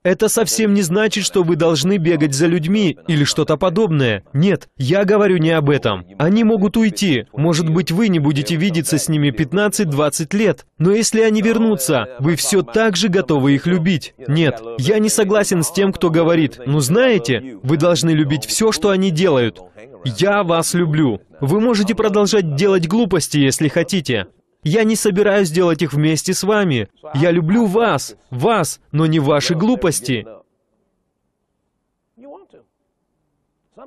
Это совсем не значит, что вы должны бегать за людьми или что-то подобное. Нет, я говорю не об этом. Они могут уйти. Может быть, вы не будете видеться с ними 15-20 лет. Но если они вернутся, вы все так же готовы их любить. Нет, я не согласен с тем, кто говорит, ну знаете, вы должны любить все, что они делают. Я вас люблю. Вы можете продолжать делать глупости, если хотите. Я не собираюсь делать их вместе с вами. Я люблю вас, вас, но не ваши глупости.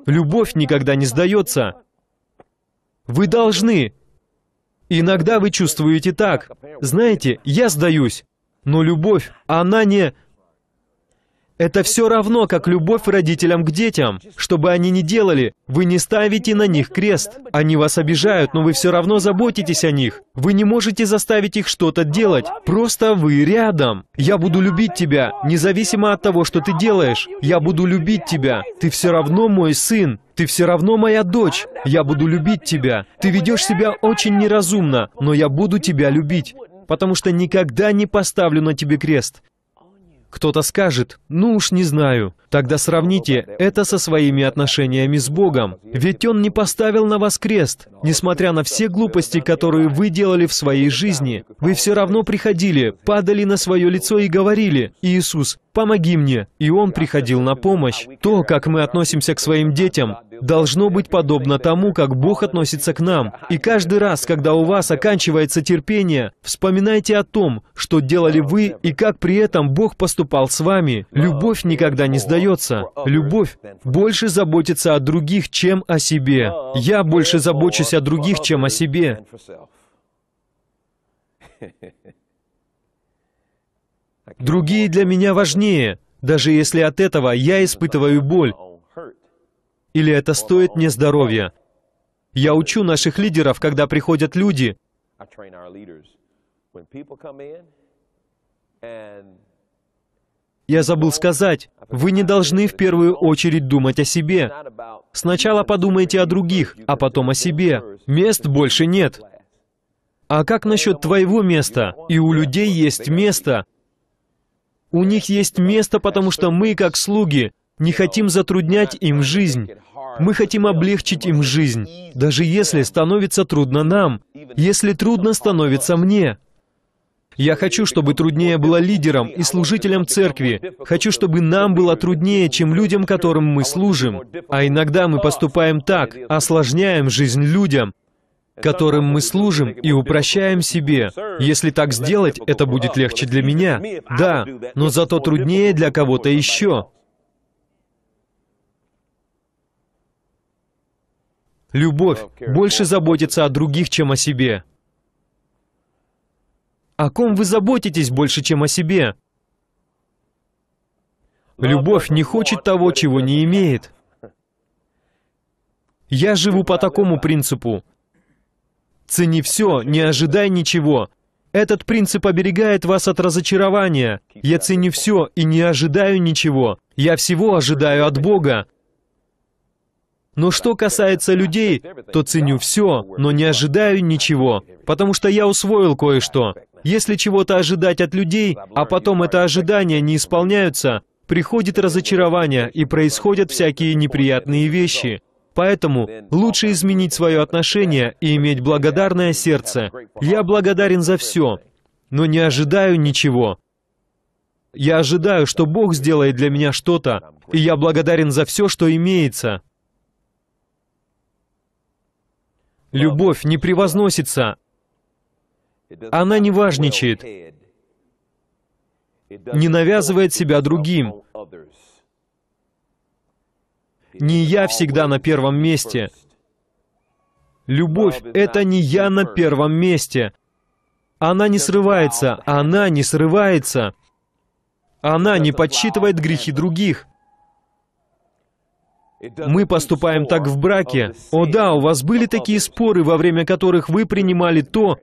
Любовь никогда не сдается. Вы должны. Иногда вы чувствуете так. Знаете, я сдаюсь. Но любовь, она не... Это все равно, как любовь родителям к детям. Что бы они ни делали, вы не ставите на них крест. Они вас обижают, но вы все равно заботитесь о них. Вы не можете заставить их что-то делать. Просто вы рядом. Я буду любить тебя, независимо от того, что ты делаешь. Я буду любить тебя. Ты все равно мой сын. Ты все равно моя дочь. Я буду любить тебя. Ты ведешь себя очень неразумно, но я буду тебя любить потому что никогда не поставлю на тебе крест. Кто-то скажет, ну уж не знаю, Тогда сравните это со своими отношениями с Богом. Ведь Он не поставил на вас крест. Несмотря на все глупости, которые вы делали в своей жизни, вы все равно приходили, падали на свое лицо и говорили, «Иисус, помоги мне!» И Он приходил на помощь. То, как мы относимся к своим детям, должно быть подобно тому, как Бог относится к нам. И каждый раз, когда у вас оканчивается терпение, вспоминайте о том, что делали вы и как при этом Бог поступал с вами. Любовь никогда не сдается создается. Любовь больше заботится о других, чем о себе. Я больше забочусь о других, чем о себе. Другие для меня важнее, даже если от этого я испытываю боль. Или это стоит мне здоровья. Я учу наших лидеров, когда приходят люди, я забыл сказать, вы не должны в первую очередь думать о себе. Сначала подумайте о других, а потом о себе. Мест больше нет. А как насчет твоего места? И у людей есть место. У них есть место, потому что мы, как слуги, не хотим затруднять им жизнь. Мы хотим облегчить им жизнь, даже если становится трудно нам, если трудно становится мне. Я хочу, чтобы труднее было лидерам и служителям церкви. Хочу, чтобы нам было труднее, чем людям, которым мы служим. А иногда мы поступаем так, осложняем жизнь людям, которым мы служим, и упрощаем себе. Если так сделать, это будет легче для меня. Да, но зато труднее для кого-то еще. Любовь больше заботится о других, чем о себе. О ком вы заботитесь больше, чем о себе? Любовь не хочет того, чего не имеет. Я живу по такому принципу. Цени все, не ожидай ничего. Этот принцип оберегает вас от разочарования. Я ценю все и не ожидаю ничего. Я всего ожидаю от Бога. Но что касается людей, то ценю все, но не ожидаю ничего, потому что я усвоил кое-что. Если чего-то ожидать от людей, а потом это ожидание не исполняются, приходит разочарование и происходят всякие неприятные вещи. Поэтому лучше изменить свое отношение и иметь благодарное сердце. Я благодарен за все, но не ожидаю ничего. Я ожидаю, что Бог сделает для меня что-то, и я благодарен за все, что имеется. Любовь не превозносится.
Она не важничает, не навязывает себя другим.
Не я всегда на первом месте. Любовь — это не я на первом месте. Она не срывается, она не срывается. Она не подсчитывает грехи других. Мы поступаем так в браке. О да, у вас были такие споры, во время которых вы принимали то,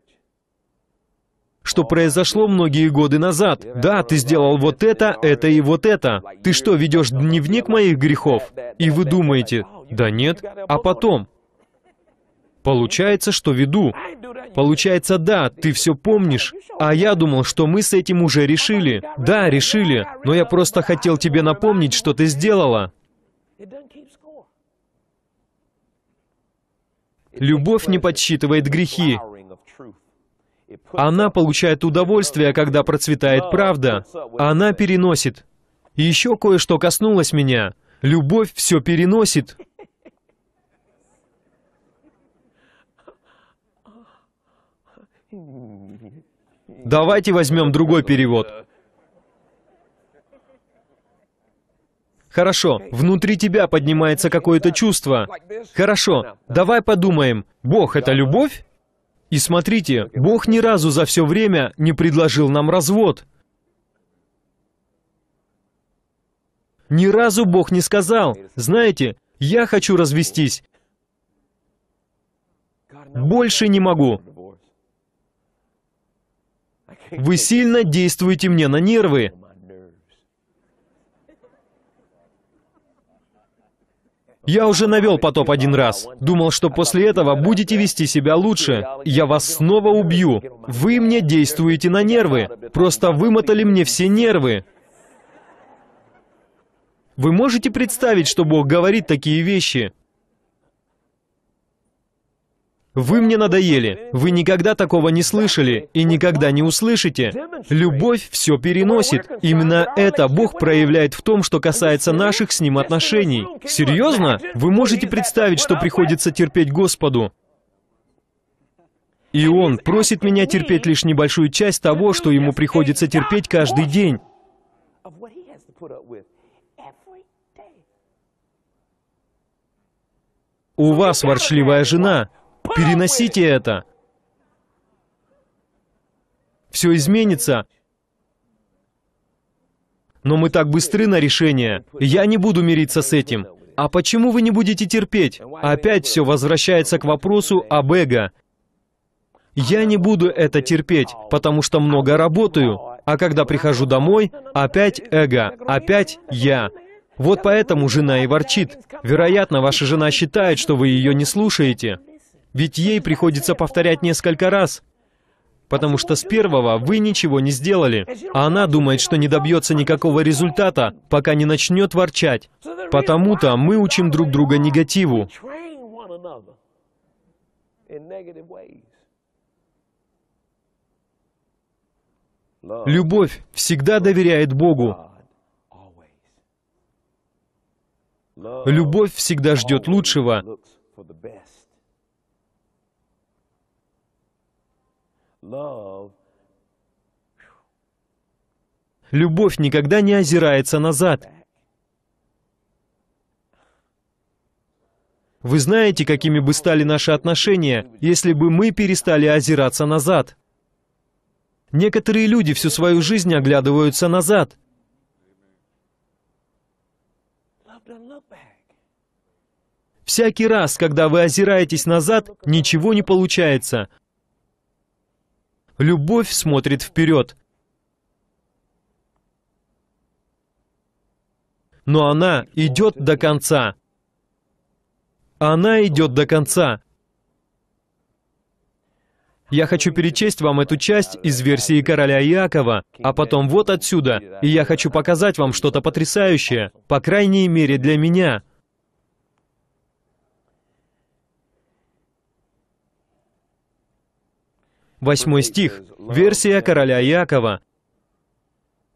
что произошло многие годы назад. Да, ты сделал вот это, это и вот это. Ты что, ведешь дневник моих грехов? И вы думаете, да нет, а потом? Получается, что веду. Получается, да, ты все помнишь. А я думал, что мы с этим уже решили. Да, решили, но я просто хотел тебе напомнить, что ты сделала. Любовь не подсчитывает грехи. Она получает удовольствие, когда процветает правда. Она переносит. еще кое-что коснулось меня. Любовь все переносит. Давайте возьмем другой перевод. Хорошо, внутри тебя поднимается какое-то чувство. Хорошо, давай подумаем, Бог — это любовь? И смотрите, Бог ни разу за все время не предложил нам развод. Ни разу Бог не сказал, знаете, я хочу развестись. Больше не могу. Вы сильно действуете мне на нервы. Я уже навел потоп один раз. Думал, что после этого будете вести себя лучше. Я вас снова убью. Вы мне действуете на нервы. Просто вымотали мне все нервы. Вы можете представить, что Бог говорит такие вещи? Вы мне надоели. Вы никогда такого не слышали и никогда не услышите. Любовь все переносит. Именно это Бог проявляет в том, что касается наших с Ним отношений. Серьезно? Вы можете представить, что приходится терпеть Господу? И Он просит меня терпеть лишь небольшую часть того, что Ему приходится терпеть каждый день. У вас ворчливая жена, Переносите это. Все изменится. Но мы так быстры на решение. Я не буду мириться с этим. А почему вы не будете терпеть? Опять все возвращается к вопросу об эго. Я не буду это терпеть, потому что много работаю. А когда прихожу домой, опять эго, опять я. Вот поэтому жена и ворчит. Вероятно, ваша жена считает, что вы ее не слушаете ведь ей приходится повторять несколько раз, потому что с первого вы ничего не сделали, а она думает, что не добьется никакого результата, пока не начнет ворчать. Потому-то мы учим друг друга негативу. Любовь всегда доверяет Богу.
Любовь всегда ждет лучшего.
Любовь никогда не озирается назад. Вы знаете, какими бы стали наши отношения, если бы мы перестали озираться назад. Некоторые люди всю свою жизнь оглядываются назад. Всякий раз, когда вы озираетесь назад, ничего не получается. Любовь смотрит вперед. Но она идет до конца. Она идет до конца. Я хочу перечесть вам эту часть из версии короля Иакова, а потом вот отсюда, и я хочу показать вам что-то потрясающее, по крайней мере для меня. 8 стих, версия короля Иакова.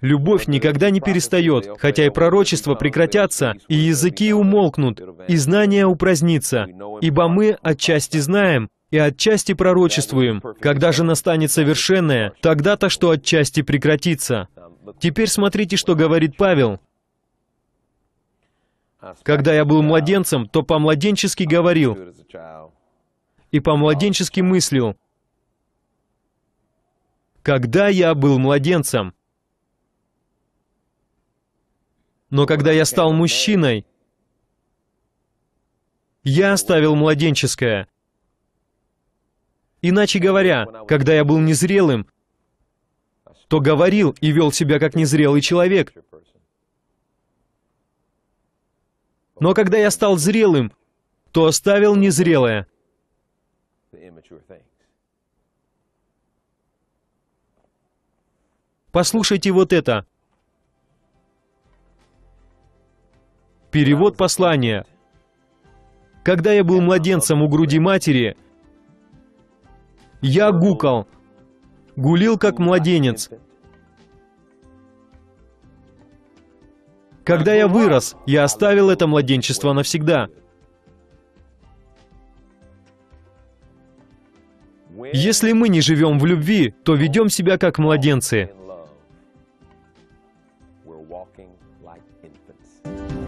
«Любовь никогда не перестает, хотя и пророчества прекратятся, и языки умолкнут, и знания упразднится, ибо мы отчасти знаем, и отчасти пророчествуем. Когда же настанет совершенное, тогда-то что отчасти прекратится». Теперь смотрите, что говорит Павел. «Когда я был младенцем, то по-младенчески говорил и по-младенчески мыслил, когда я был младенцем. Но когда я стал мужчиной, я оставил младенческое. Иначе говоря, когда я был незрелым, то говорил и вел себя как незрелый человек. Но когда я стал зрелым, то оставил незрелое – Послушайте вот это. Перевод послания. Когда я был младенцем у груди матери, я гукал, гулил как младенец. Когда я вырос, я оставил это младенчество навсегда. Если мы не живем в любви, то ведем себя как младенцы.